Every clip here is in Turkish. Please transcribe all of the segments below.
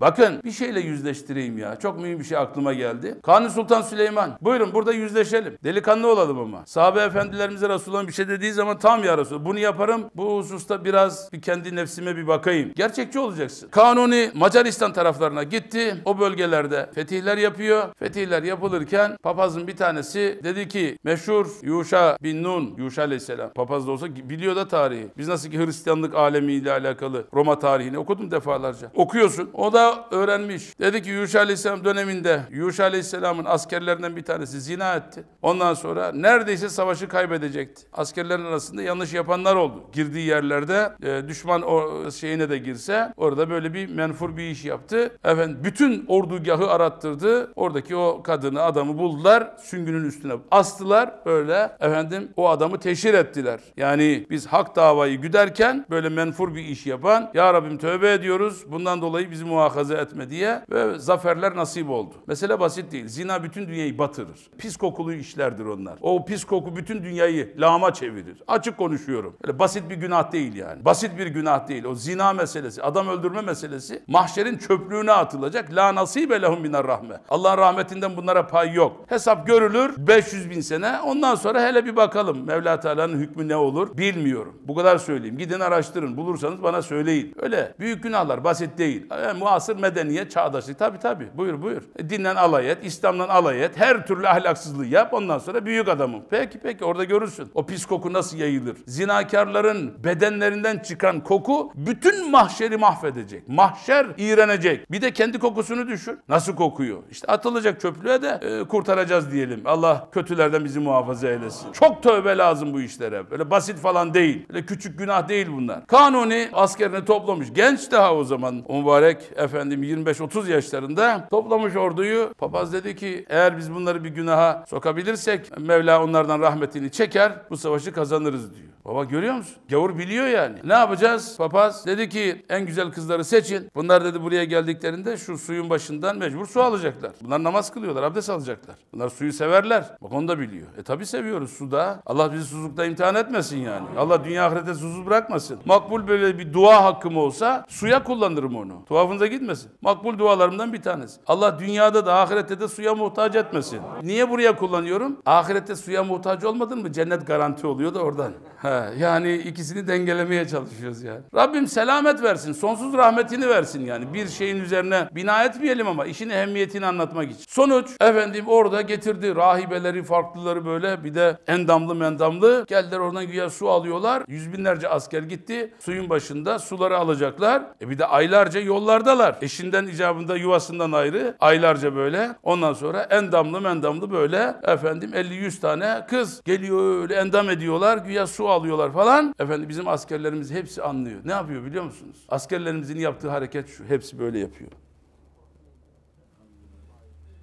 Bakın bir şeyle yüzleştireyim ya. Çok mühim bir şey aklıma geldi. Kanuni Sultan Süleyman. Buyurun burada yüzleşelim. Delikanlı olalım ama. Sahabe efendilerimize Resulullah'ın bir şey dediği zaman tam ya Resulullah. Bunu yaparım. Bu hususta biraz bir kendi nefsime bir bakayım. Gerçekçi olacaksın. Kanuni Macaristan taraflarına gitti. O bölgelerde fetihler yapıyor. Fetihler yapılırken papazın bir tanesi dedi ki meşhur Yuşa bin Nun. Yuşa aleyhisselam. Papaz da olsa biliyor da tarihi. Biz nasıl ki Hristiyanlık alemiyle alakalı Roma tarihini okudum defalarca. Okuyorsun. O da öğrenmiş. Dedi ki Yuşa Aleyhisselam döneminde Yuşa Aleyhisselam'ın askerlerinden bir tanesi zina etti. Ondan sonra neredeyse savaşı kaybedecekti. Askerlerin arasında yanlış yapanlar oldu. Girdiği yerlerde e, düşman o şeyine de girse orada böyle bir menfur bir iş yaptı. Efendim bütün ordugahı arattırdı. Oradaki o kadını adamı buldular. Süngünün üstüne astılar. Böyle efendim o adamı teşhir ettiler. Yani biz hak davayı güderken böyle menfur bir iş yapan Ya Rabbim tövbe ediyoruz. Bundan dolayı bizi muhakkak mülahaza etme diye ve zaferler nasip oldu. Mesele basit değil. Zina bütün dünyayı batırır. Pis kokulu işlerdir onlar. O pis koku bütün dünyayı lağma çevirir. Açık konuşuyorum. Öyle basit bir günah değil yani. Basit bir günah değil. O zina meselesi, adam öldürme meselesi mahşerin çöplüğüne atılacak. La nasibe lehum minar rahme. Allah'ın rahmetinden bunlara pay yok. Hesap görülür 500 bin sene. Ondan sonra hele bir bakalım Mevla Teala'nın hükmü ne olur bilmiyorum. Bu kadar söyleyeyim. Gidin araştırın. Bulursanız bana söyleyin. Öyle büyük günahlar basit değil. Yani e, muhas Asır medeniyet, çağdaşlık. Tabii tabii. Buyur buyur. E, dinden alay et, İslam'dan alay et. Her türlü ahlaksızlığı yap. Ondan sonra büyük adamım. Peki peki orada görürsün. O pis koku nasıl yayılır? Zinakarların bedenlerinden çıkan koku bütün mahşeri mahvedecek. Mahşer iğrenecek. Bir de kendi kokusunu düşün. Nasıl kokuyor? İşte atılacak çöplüğe de e, kurtaracağız diyelim. Allah kötülerden bizi muhafaza eylesin. Çok tövbe lazım bu işlere. Böyle basit falan değil. Böyle küçük günah değil bunlar. Kanuni askerini toplamış. Genç daha o zaman o mübarek efendim efendim 25-30 yaşlarında toplamış orduyu. Papaz dedi ki eğer biz bunları bir günaha sokabilirsek Mevla onlardan rahmetini çeker bu savaşı kazanırız diyor. Baba görüyor musun? Gavur biliyor yani. Ne yapacağız? Papaz dedi ki en güzel kızları seçin. Bunlar dedi buraya geldiklerinde şu suyun başından mecbur su alacaklar. Bunlar namaz kılıyorlar, abdest alacaklar. Bunlar suyu severler. Bak onu da biliyor. E tabi seviyoruz su da. Allah bizi susuzlukta imtihan etmesin yani. Allah dünya ahirete susuz bırakmasın. Makbul böyle bir dua hakkım olsa suya kullanırım onu. Tuhafınıza gitmiyor edilmesin. Makbul dualarımdan bir tanesi. Allah dünyada da ahirette de suya muhtaç etmesin. Niye buraya kullanıyorum? Ahirette suya muhtaç olmadın mı cennet garanti oluyor da oradan. Ha, yani ikisini dengelemeye çalışıyoruz yani. Rabbim selamet versin, sonsuz rahmetini versin yani. Bir şeyin üzerine bina etmeyelim ama işin ehemmiyetini anlatmak için. Sonuç efendim orada getirdi rahibeleri, farklıları böyle bir de endamlı mendamlı. Geldiler oradan güya su alıyorlar. Yüz binlerce asker gitti. Suyun başında suları alacaklar. E bir de aylarca yollardalar yıllar eşinden icabında yuvasından ayrı aylarca böyle. Ondan sonra endamlı mendamlı böyle efendim 50-100 tane kız geliyor öyle endam ediyorlar. Güya su alıyorlar falan. Efendim bizim askerlerimiz hepsi anlıyor. Ne yapıyor biliyor musunuz? Askerlerimizin yaptığı hareket şu. Hepsi böyle yapıyor.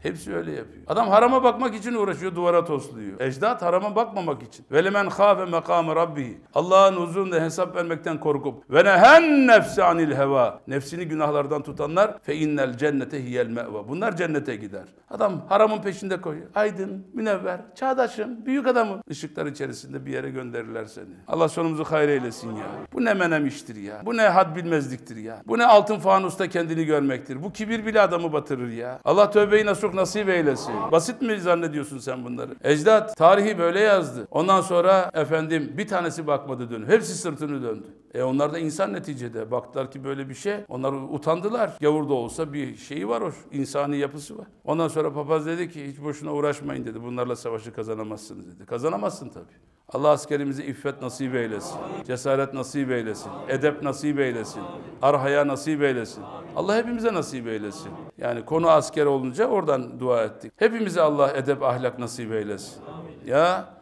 Hepsi öyle yapıyor. Adam harama bakmak için uğraşıyor, duvara tosluyor. Ecdat harama bakmamak için. Velemen khâfe mekamı rabbi. Allah'ın huzurunda hesap vermekten korkup ve nehen nefsi anil heva. Nefsini günahlardan tutanlar fe innel cennete hiyel meva. Bunlar cennete gider. Adam haramın peşinde koyuyor. Aydın, münevver, çağdaşın, büyük adamın. Işıklar içerisinde bir yere gönderirler seni. Allah sonumuzu hayır eylesin ya. Bu ne menemiştir ya. Bu ne had bilmezliktir ya. Bu ne altın fanusta kendini görmektir. Bu kibir bile adamı batırır ya. Allah tövbeyi nasıl çok nasip eylesin. Basit mi zannediyorsun sen bunları? Ecdat tarihi böyle yazdı. Ondan sonra efendim bir tanesi bakmadı dön. Hepsi sırtını döndü. E onlar da insan neticede. Baktılar ki böyle bir şey. Onlar utandılar. Gavur da olsa bir şeyi var o. insani yapısı var. Ondan sonra papaz dedi ki hiç boşuna uğraşmayın dedi. Bunlarla savaşı kazanamazsınız dedi. Kazanamazsın tabii. Allah askerimize iffet nasip eylesin. Cesaret nasip eylesin. Edep nasip eylesin. Arhaya nasip eylesin. Allah hepimize nasip eylesin. Yani konu asker olunca oradan dua ettik. Hepimize Allah edep ahlak nasip eylesin. Ya